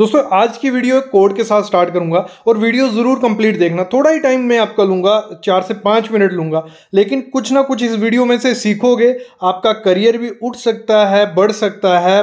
दोस्तों आज की वीडियो कोड के साथ स्टार्ट करूंगा और वीडियो ज़रूर कंप्लीट देखना थोड़ा ही टाइम मैं आपका लूंगा चार से पांच मिनट लूंगा लेकिन कुछ ना कुछ इस वीडियो में से सीखोगे आपका करियर भी उठ सकता है बढ़ सकता है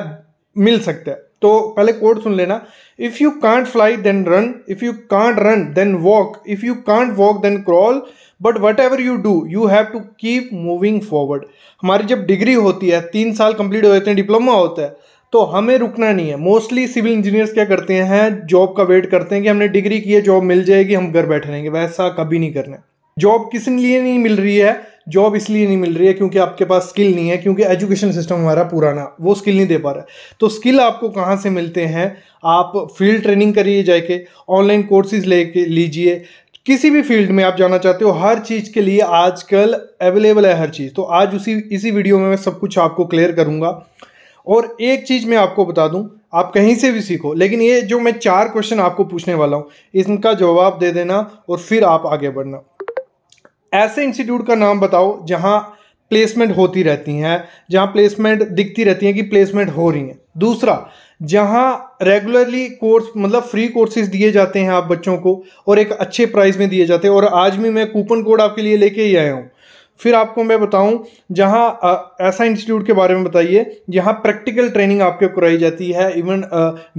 मिल सकता है तो पहले कोड सुन लेना if you can't fly then run if you can't run then walk if you can't walk then crawl but whatever you do you have to keep moving forward हमारी जब डिग्री होती है तीन साल complete हो जाते हैं diploma होता है तो हमें रुकना नहीं है मोस्टली सिविल इंजीनियर्स क्या करते हैं जॉब का वेट करते हैं कि हमने डिग्री की है जॉब मिल जाएगी हम घर बैठे रहेंगे वैसा कभी नहीं करना जॉब किस लिए नहीं मिल रही है जॉब इसलिए नहीं मिल रही है क्योंकि आपके पास स्किल नहीं है क्योंकि एजुकेशन सिस्टम हमारा पुराना वो स्किल नहीं दे पा रहा है तो स्किल आपको कहाँ से मिलते हैं आप फील्ड ट्रेनिंग करिए जाके ऑनलाइन कोर्सेज ले लीजिए किसी भी फील्ड में आप जाना चाहते हो हर चीज़ के लिए आजकल अवेलेबल है हर चीज़ तो आज उसी इसी वीडियो में मैं सब कुछ आपको क्लियर करूँगा और एक चीज़ मैं आपको बता दूं आप कहीं से भी सीखो लेकिन ये जो मैं चार क्वेश्चन आपको पूछने वाला हूँ इनका जवाब दे देना और फिर आप आगे बढ़ना ऐसे इंस्टीट्यूट का नाम बताओ जहाँ प्लेसमेंट होती रहती हैं जहाँ प्लेसमेंट दिखती रहती है कि प्लेसमेंट हो रही है दूसरा जहाँ रेगुलरली कोर्स मतलब फ्री कोर्सेज दिए जाते हैं आप बच्चों को और एक अच्छे प्राइस में दिए जाते हैं और आज भी मैं कूपन कोड आपके लिए लेके ही आया हूँ फिर आपको मैं बताऊं जहां ऐसा इंस्टीट्यूट के बारे में बताइए जहां प्रैक्टिकल ट्रेनिंग आपके कराई जाती है इवन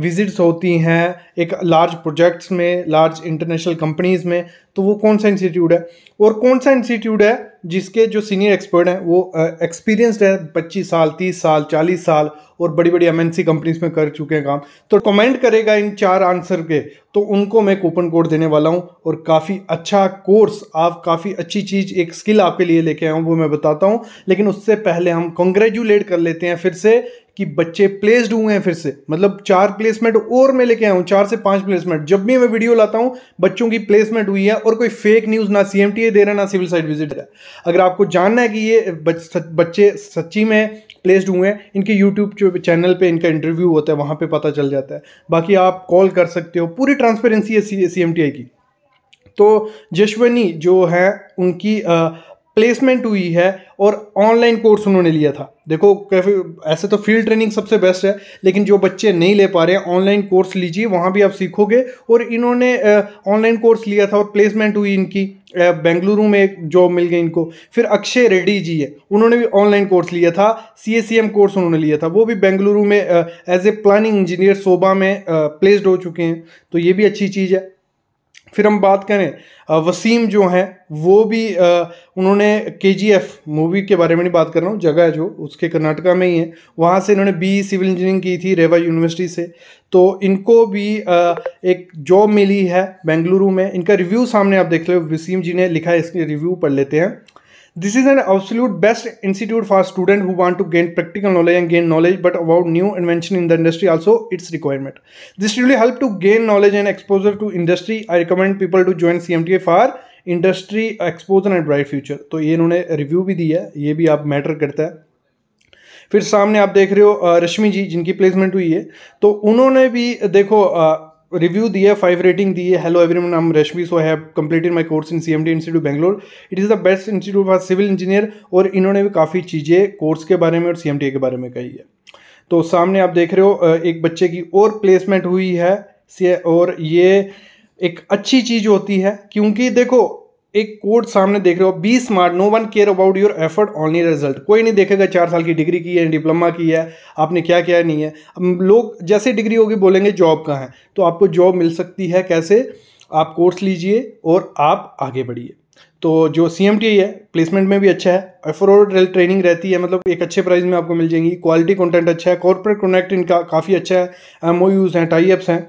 विजिट्स होती हैं एक लार्ज प्रोजेक्ट्स में लार्ज इंटरनेशनल कंपनीज़ में तो वो कौन सा इंस्टीट्यूट है और कौन सा इंस्टीट्यूट है जिसके जो सीनियर एक्सपर्ट हैं वो एक्सपीरियंसड है पच्चीस साल तीस साल चालीस साल और बड़ी बड़ी एम कंपनीज में कर चुके हैं काम तो कमेंट करेगा इन चार आंसर के तो उनको मैं कूपन कोड देने वाला हूँ और काफ़ी अच्छा कोर्स आप काफ़ी अच्छी चीज़ एक स्किल आपके लिए लेके आया हूँ वो मैं बताता हूँ लेकिन उससे पहले हम कंग्रेजुलेट कर लेते हैं फिर से कि बच्चे प्लेस्ड हुए हैं फिर से मतलब चार प्लेसमेंट और मैं लेके आया हूँ चार से पांच प्लेसमेंट जब भी मैं वीडियो लाता हूँ बच्चों की प्लेसमेंट हुई है और कोई फेक न्यूज़ ना सी एम टी दे रहा ना सिविल साइड विजिट है अगर आपको जानना है कि ये बच्चे सच्ची में प्लेस्ड हुए हैं इनके यूट्यूब चैनल पर इनका इंटरव्यू होता है वहाँ पर पता चल जाता है बाकी आप कॉल कर सकते हो पूरी ट्रांसपेरेंसी है सी एम टी आई की तो जशवनी जो है उनकी आ, प्लेसमेंट हुई है और ऑनलाइन कोर्स उन्होंने लिया था देखो कैफे ऐसे तो फील्ड ट्रेनिंग सबसे बेस्ट है लेकिन जो बच्चे नहीं ले पा रहे ऑनलाइन कोर्स लीजिए वहाँ भी आप सीखोगे और इन्होंने ऑनलाइन कोर्स लिया था और प्लेसमेंट हुई इनकी बेंगलुरु में एक जॉब मिल गई इनको फिर अक्षय रेड्डी जी है उन्होंने भी ऑनलाइन कोर्स लिया था सी कोर्स e उन्होंने लिया था वो भी बेंगलुरु में as a planning engineer Sobha में प्लेस्ड हो चुके हैं तो ये भी अच्छी चीज़ है फिर हम बात करें वसीम जो हैं वो भी उन्होंने के जी एफ मूवी के बारे में नहीं बात कर रहा हूँ जगह है जो उसके कर्नाटका में ही है वहाँ से इन्होंने बी सिविल इंजीनियरिंग की थी रेवा यूनिवर्सिटी से तो इनको भी एक जॉब मिली है बेंगलुरु में इनका रिव्यू सामने आप देख हो वसीम जी ने लिखा है इसके रिव्यू पढ़ लेते हैं This is an absolute best institute for student who want to gain practical knowledge and gain knowledge but about new invention in the industry also its requirement. This really help to gain knowledge and exposure to industry. I recommend people to join CMTA for industry exposure and bright future तो ये इन्होंने review भी दिया है ये भी आप matter करता है फिर सामने आप देख रहे हो रश्मि जी जिनकी प्लेसमेंट हुई है तो उन्होंने भी देखो रिव्यू दिए फाइव रेटिंग दी है hello everyone I am Rashmi so have completed my course in CMD institute Bangalore it is the best institute for civil engineer और इन्होंने भी काफ़ी चीज़ें कोर्स के बारे में और सीएमडी के बारे में कही है तो सामने आप देख रहे हो एक बच्चे की और प्लेसमेंट हुई है और ये एक अच्छी चीज़ होती है क्योंकि देखो एक कोड सामने देख रहे हो be smart no one care about your effort only result कोई नहीं देखेगा चार साल की डिग्री की है डिप्लोमा की है आपने क्या किया नहीं है लोग जैसे डिग्री होगी बोलेंगे जॉब कहाँ है तो आपको जॉब मिल सकती है कैसे आप कोर्स लीजिए और आप आगे बढ़िए तो जो सी एम टी है प्लेसमेंट में भी अच्छा है एफोर्ड ट्रेनिंग रहती है मतलब एक अच्छे प्राइस में आपको मिल जाएंगी क्वालिटी कंटेंट अच्छा है कॉर्पोरेट कनेक्ट इनका काफ़ी अच्छा है एम हैं टाई अप्स हैं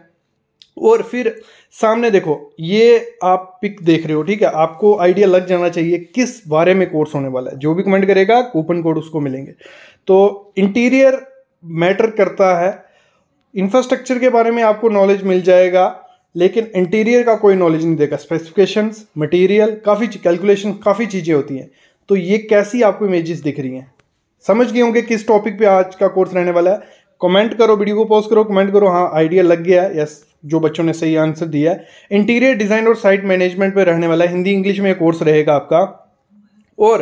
और फिर सामने देखो ये आप पिक देख रहे हो ठीक है आपको आइडिया लग जाना चाहिए किस बारे में कोर्स होने वाला है जो भी कमेंट करेगा कूपन कोड उसको मिलेंगे तो इंटीरियर मैटर करता है इंफ्रास्ट्रक्चर के बारे में आपको नॉलेज मिल जाएगा लेकिन इंटीरियर का कोई नॉलेज नहीं देगा स्पेसिफिकेशंस मटेरियल काफ़ी कैलकुलेशन काफ़ी चीज़ें होती हैं तो ये कैसी आपको इमेजेस दिख रही हैं समझ गए होंगे किस टॉपिक पे आज का कोर्स रहने वाला है कमेंट करो वीडियो को पॉज करो कमेंट करो हाँ आइडिया लग गया यस जो बच्चों ने सही आंसर दिया है इंटीरियर डिज़ाइन और साइट मैनेजमेंट पे रहने वाला हिंदी इंग्लिश में कोर्स रहेगा आपका और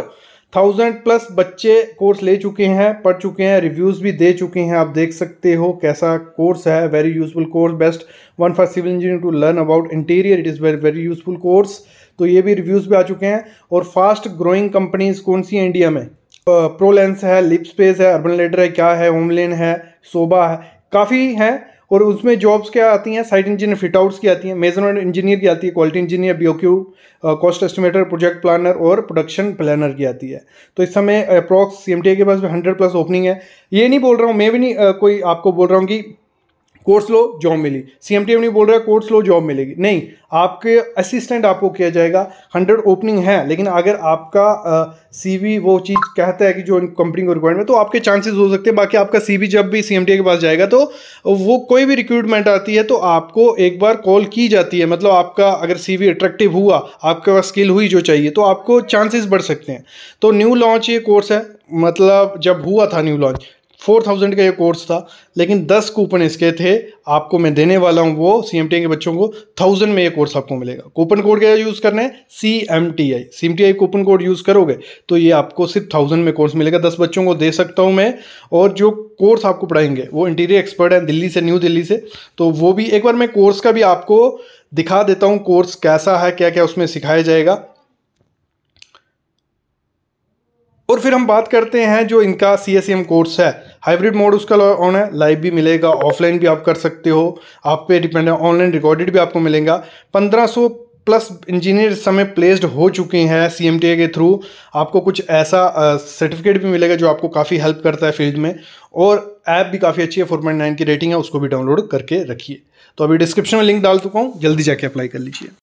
थाउजेंड प्लस बच्चे कोर्स ले चुके हैं पढ़ चुके हैं रिव्यूज़ भी दे चुके हैं आप देख सकते हो कैसा कोर्स है very useful course best one for civil engineer to learn about interior it is very very useful course तो ये भी रिव्यूज़ भी आ चुके हैं और फास्ट ग्रोइंग कंपनीज कौन सी हैं इंडिया में प्रोलेंस है लिप स्पेस है अर्बन लेटर है क्या है होमलेन है शोभा है काफ़ी हैं और उसमें जॉब्स क्या आती हैं साइट इंजीनियर फिट आउट्स की आती हैं मेजरमेंट इंजीनियर की आती है क्वालिटी इंजीनियर बी कॉस्ट एस्टिमेटर प्रोजेक्ट प्लानर और प्रोडक्शन प्लानर की आती है तो इस समय अप्रॉक्स uh, सी के पास हंड्रेड प्लस ओपनिंग है ये नहीं बोल रहा हूँ मैं भी नहीं uh, कोई आपको बोल रहा हूँ कि कोर्स लो जॉब मिली सी एम नहीं बोल रहा है कोर्स लो जॉब मिलेगी नहीं आपके असिस्टेंट आपको किया जाएगा हंड्रेड ओपनिंग है लेकिन अगर आपका सीवी वो चीज़ कहता है कि जो कंपनी को रिक्वायरमेंट तो आपके चांसेस हो सकते हैं बाकी आपका सीवी जब भी सी के पास जाएगा तो वो कोई भी रिक्रूटमेंट आती है तो आपको एक बार कॉल की जाती है मतलब आपका अगर सी वी अट्रैक्टिव हुआ आपके पास स्किल हुई जो चाहिए तो आपको चांसेस बढ़ सकते हैं तो न्यू लॉन्च ये कोर्स है मतलब जब हुआ था न्यू लॉन्च फोर थाउजेंड का ये कोर्स था लेकिन दस कूपन इसके थे आपको मैं देने वाला हूँ वो सी एम टी आई के बच्चों को थाउजेंड में ये कोर्स आपको मिलेगा कूपन कोड क्या यूज़ करना है C M T I C M T I coupon code use करोगे तो ये आपको सिर्फ थाउजेंड में कोर्स मिलेगा दस बच्चों को दे सकता हूँ मैं और जो कोर्स आपको पढ़ाएंगे वो इंटीरियर एक्सपर्ट हैं दिल्ली से न्यू दिल्ली से तो वो भी एक बार मैं कोर्स का भी आपको दिखा देता हूँ कोर्स कैसा है क्या क्या उसमें सिखाया जाएगा और फिर हम बात करते हैं जो इनका सी एस एम कोर्स है हाइब्रिड मोड उसका ऑन है लाइव भी मिलेगा ऑफलाइन भी आप कर सकते हो आप पे डिपेंड है ऑनलाइन रिकॉर्डेड भी आपको मिलेगा 1500 प्लस इंजीनियर इस समय प्लेस्ड हो चुके हैं सी के थ्रू आपको कुछ ऐसा सर्टिफिकेट भी मिलेगा जो आपको काफ़ी हेल्प करता है फील्ड में और ऐप भी काफ़ी अच्छी है फोर पॉइंट नाइन की रेटिंग है उसको भी डाउनलोड करके रखिए तो अभी डिस्क्रिप्शन में लिंक डाल चुका हूँ जल्दी जाके अप्लाई कर लीजिए